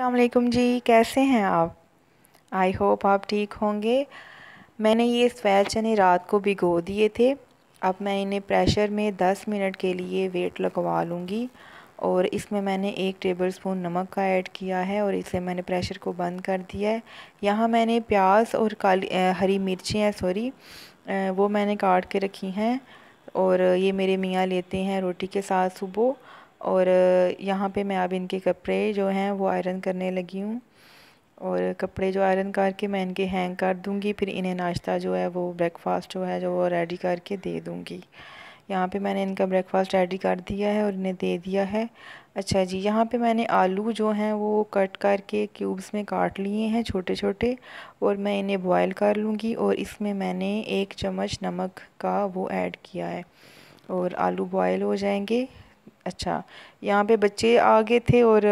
अलकुम जी कैसे हैं आप आई होप आप ठीक होंगे मैंने ये सफ़ेद चने रात को भिगो दिए थे अब मैं इन्हें प्रेशर में 10 मिनट के लिए वेट लगवा लूँगी और इसमें मैंने एक टेबलस्पून नमक का ऐड किया है और इसे मैंने प्रेशर को बंद कर दिया है यहाँ मैंने प्याज और काली हरी मिर्ची हैं सॉरी वो मैंने काट के रखी हैं और ये मेरे मियाँ लेते हैं रोटी के साथ सुबह और यहाँ पे मैं अब इनके कपड़े जो हैं वो आयरन करने लगी हूँ और कपड़े जो आयरन करके मैं इनके हैंग कर दूँगी फिर इन्हें नाश्ता जो है वो ब्रेकफास्ट जो है जो वो रेडी करके दे दूँगी यहाँ पे मैंने इनका ब्रेकफास्ट रेडी कर दिया है और इन्हें दे दिया है अच्छा जी यहाँ पे मैंने आलू जो हैं वो कट करके क्यूब्स में काट लिए हैं छोटे छोटे और मैं इन्हें बॉयल कर लूँगी और इसमें मैंने एक चम्मच नमक का वो ऐड किया है और आलू बॉयल हो जाएंगे अच्छा यहाँ पे बच्चे आ गए थे और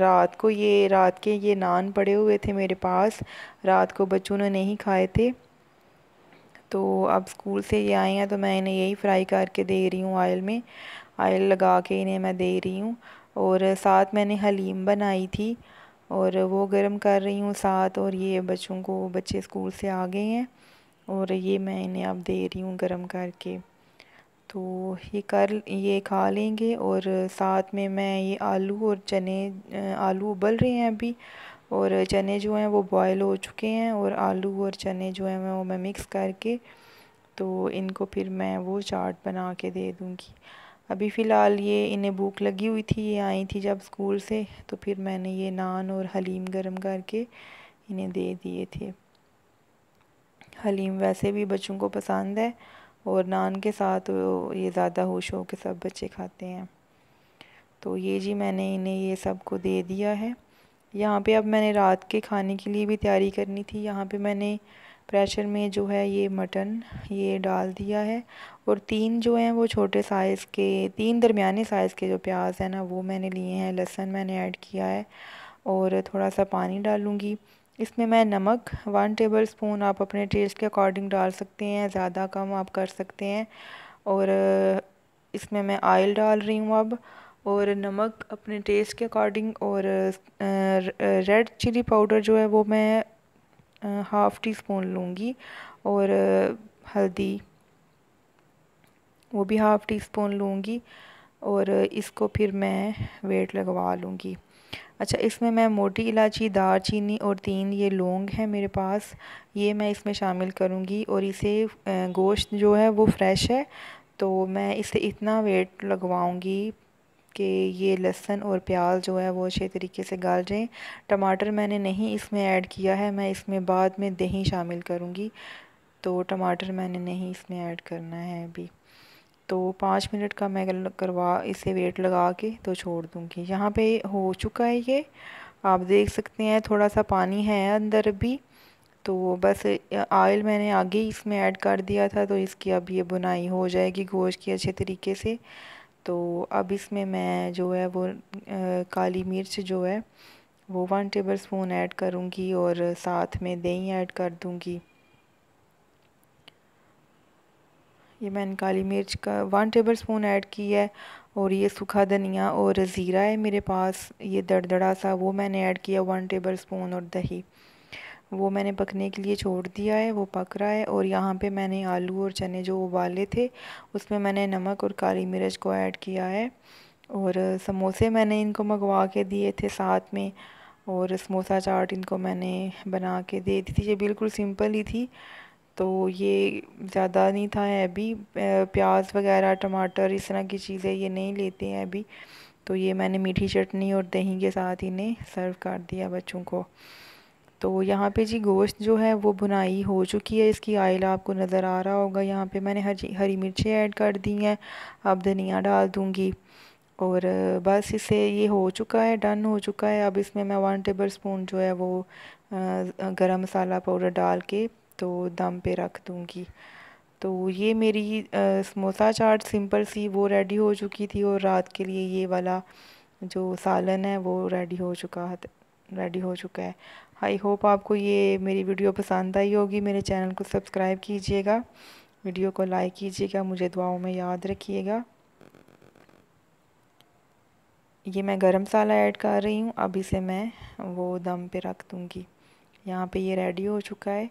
रात को ये रात के ये नान पड़े हुए थे मेरे पास रात को बच्चों ने नहीं खाए थे तो अब स्कूल से ये आए हैं तो मैं इन्हें यही फ्राई करके दे रही हूँ ऑयल में ऑयल लगा के इन्हें मैं दे रही हूँ और साथ मैंने हलीम बनाई थी और वो गर्म कर रही हूँ साथ और ये बच्चों को बच्चे स्कूल से आ गए हैं और ये मैं इन्हें अब दे रही हूँ गर्म करके तो ये कर ये खा लेंगे और साथ में मैं ये आलू और चने आलू उबल रहे हैं अभी और चने जो हैं वो बॉयल हो चुके हैं और आलू और चने जो हैं वो मैं मिक्स करके तो इनको फिर मैं वो चाट बना के दे दूँगी अभी फ़िलहाल ये इन्हें भूख लगी हुई थी ये आई थी जब स्कूल से तो फिर मैंने ये नान और हलीम गरम करके इन्हें दे दिए थे हलीम वैसे भी बच्चों को पसंद है और नान के साथ ये ज़्यादा होश हो के सब बच्चे खाते हैं तो ये जी मैंने इन्हें ये सब को दे दिया है यहाँ पे अब मैंने रात के खाने के लिए भी तैयारी करनी थी यहाँ पे मैंने प्रेशर में जो है ये मटन ये डाल दिया है और तीन जो हैं वो छोटे साइज़ के तीन दरमियाने साइज़ के जो प्याज है ना वो मैंने लिए हैं लहसुन मैंने ऐड किया है और थोड़ा सा पानी डालूँगी इसमें मैं नमक वन टेबल स्पून आप अपने टेस्ट के अकॉर्डिंग डाल सकते हैं ज़्यादा कम आप कर सकते हैं और इसमें मैं आयल डाल रही हूँ अब और नमक अपने टेस्ट के अकॉर्डिंग और रेड चिली पाउडर जो है वो मैं हाफ़ टी स्पून लूँगी और हल्दी वो भी हाफ़ टी स्पून लूँगी और इसको फिर मैं वेट लगवा लूँगी अच्छा इसमें मैं मोटी इलायची दार चीनी और तीन ये लौंग है मेरे पास ये मैं इसमें शामिल करूँगी और इसे गोश्त जो है वो फ्रेश है तो मैं इसे इतना वेट लगवाऊँगी कि ये लहसन और प्याज जो है वो अच्छे तरीके से गाल जाएँ टमाटर मैंने नहीं इसमें ऐड किया है मैं इसमें बाद में दही शामिल करूँगी तो टमाटर मैंने नहीं इसमें ऐड करना है अभी तो पाँच मिनट का मैं करवा इसे वेट लगा के तो छोड़ दूँगी यहाँ पे हो चुका है ये आप देख सकते हैं थोड़ा सा पानी है अंदर भी तो बस ऑयल मैंने आगे ही इसमें ऐड कर दिया था तो इसकी अब ये बुनाई हो जाएगी गोश्त की अच्छे तरीके से तो अब इसमें मैं जो है वो आ, काली मिर्च जो है वो वन टेबल स्पून ऐड करूँगी और साथ में दही ऐड कर दूँगी ये मैंने काली मिर्च का वन टेबल स्पून ऐड की है और ये सूखा धनिया और ज़ीरा है मेरे पास ये दड़दड़ा सा वो मैंने ऐड किया वन टेबल स्पून और दही वो मैंने पकने के लिए छोड़ दिया है वो पक रहा है और यहाँ पे मैंने आलू और चने जो उबाले थे उसमें मैंने नमक और काली मिर्च को ऐड किया है और समोसे मैंने इनको मंगवा के दिए थे साथ में और समोसा चाट इनको मैंने बना के दे दी थी ये बिल्कुल सिंपल ही थी तो ये ज़्यादा नहीं था है अभी प्याज वगैरह टमाटर इस तरह की चीज़ें ये नहीं लेते हैं अभी तो ये मैंने मीठी चटनी और दही के साथ इन्हें सर्व कर दिया बच्चों को तो यहाँ पे जी गोश्त जो है वो बुनाई हो चुकी है इसकी आयल आपको नज़र आ रहा होगा यहाँ पे मैंने हरी हरी मिर्चें ऐड कर दी हैं अब धनिया डाल दूँगी और बस इसे ये हो चुका है डन हो चुका है अब इसमें मैं वन टेबल स्पून जो है वो गरम मसाला पाउडर डाल के तो दम पे रख दूँगी तो ये मेरी समोसा चाट सिंपल सी वो रेडी हो चुकी थी और रात के लिए ये वाला जो सालन है वो रेडी हो चुका है रेडी हो चुका है आई होप आपको ये मेरी वीडियो पसंद आई होगी मेरे चैनल को सब्सक्राइब कीजिएगा वीडियो को लाइक कीजिएगा मुझे दुआओं में याद रखिएगा ये मैं गरम मसाला ऐड कर रही हूँ अभी से मैं वो दम पे रख दूँगी यहाँ पे ये रेडी हो चुका है